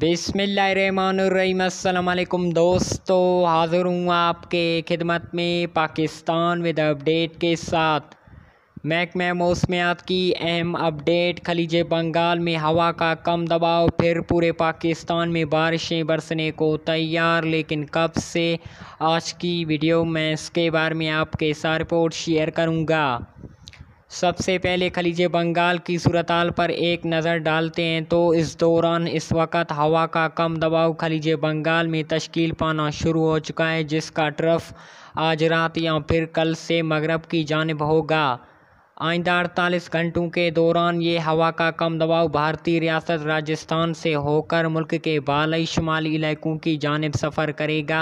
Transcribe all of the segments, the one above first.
बिसमीम् दोस्तों हाज़िर हूँ आपके खिदमत में पाकिस्तान विद अपडेट के साथ महकमा मौसमियात की अहम अपडेट खलीज बंगाल में हवा का कम दबाव फिर पूरे पाकिस्तान में बारिशें बरसने को तैयार लेकिन कब से आज की वीडियो में इसके बारे में आपके साथ रिपोर्ट शेयर करूँगा सबसे पहले खलीज बंगाल की सूरताल पर एक नज़र डालते हैं तो इस दौरान इस वक्त हवा का कम दबाव खलीज बंगाल में तश्कील पाना शुरू हो चुका है जिसका ट्रफ आज रात या फिर कल से मगरब की जानब होगा आइंदा अड़तालीस घंटों के दौरान ये हवा का कम दबाव भारतीय रियासत राजस्थान से होकर मुल्क के बालई शुमाली इलाकों की जानब सफ़र करेगा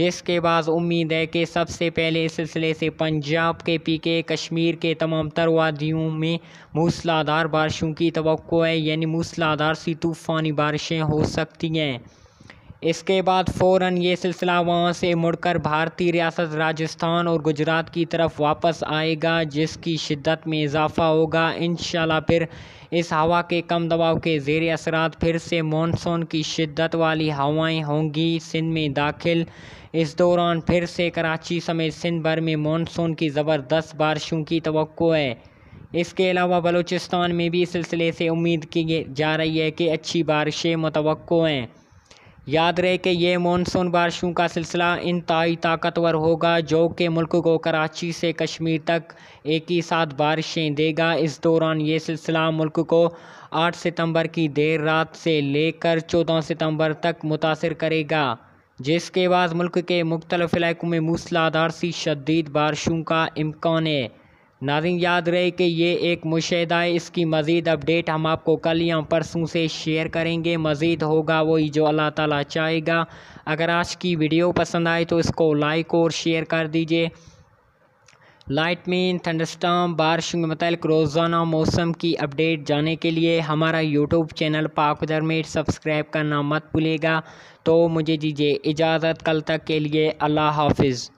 जिसके बाद उम्मीद है कि सबसे पहले इस सिलसिले से पंजाब के पीके कश्मीर के तमाम तर वादियों में मूसलाधार बारिशों की तो है यानी मूसलाधार सी तूफ़ानी बारिशें हो सकती हैं इसके बाद फ़ौरन ये सिलसिला वहाँ से मुड़कर भारतीय रियासत राजस्थान और गुजरात की तरफ वापस आएगा जिसकी शिद्दत में इजाफ़ा होगा इन फिर इस हवा के कम दबाव के ज़ेर असरात फिर से मानसून की शिद्दत वाली हवाएं होंगी सिंध में दाखिल इस दौरान फिर से कराची समेत सिंध भर में मानसून की ज़बरदस्त बारिशों की तो है इसके अलावा बलूचिस्तान में भी सिलसिले से उम्मीद की जा रही है कि अच्छी बारिशें मुतव हैं याद रहे कि ये मानसून बारिशों का सिलसिला इंतहाई ताकतवर होगा जो कि मुल्क को कराची से कश्मीर तक एक ही साथ बारिशें देगा इस दौरान ये सिलसिला मुल्क को 8 सितंबर की देर रात से लेकर 14 सितंबर तक मुतासर करेगा जिसके बाद मुल्क के मुख्तलिफ़ इलाकों में मूसलाधार सी शदीद बारिशों का इम्कान है नाजिन याद रहे कि ये एक मुशाह है इसकी मज़ीद अपडेट हम आपको कल या परसों से शेयर करेंगे मज़ीद होगा वही जो अल्लाह ताला चाहेगा अगर आज की वीडियो पसंद आए तो इसको लाइक और शेयर कर दीजिए लाइट मीन थंडस्टाम बारिश के मतलब रोज़ाना मौसम की अपडेट जाने के लिए हमारा यूट्यूब चैनल पाकदर में सब्सक्राइब करना मत भूलेगा तो मुझे दीजिए इजाज़त कल तक के लिए अल्लाह हाफिज़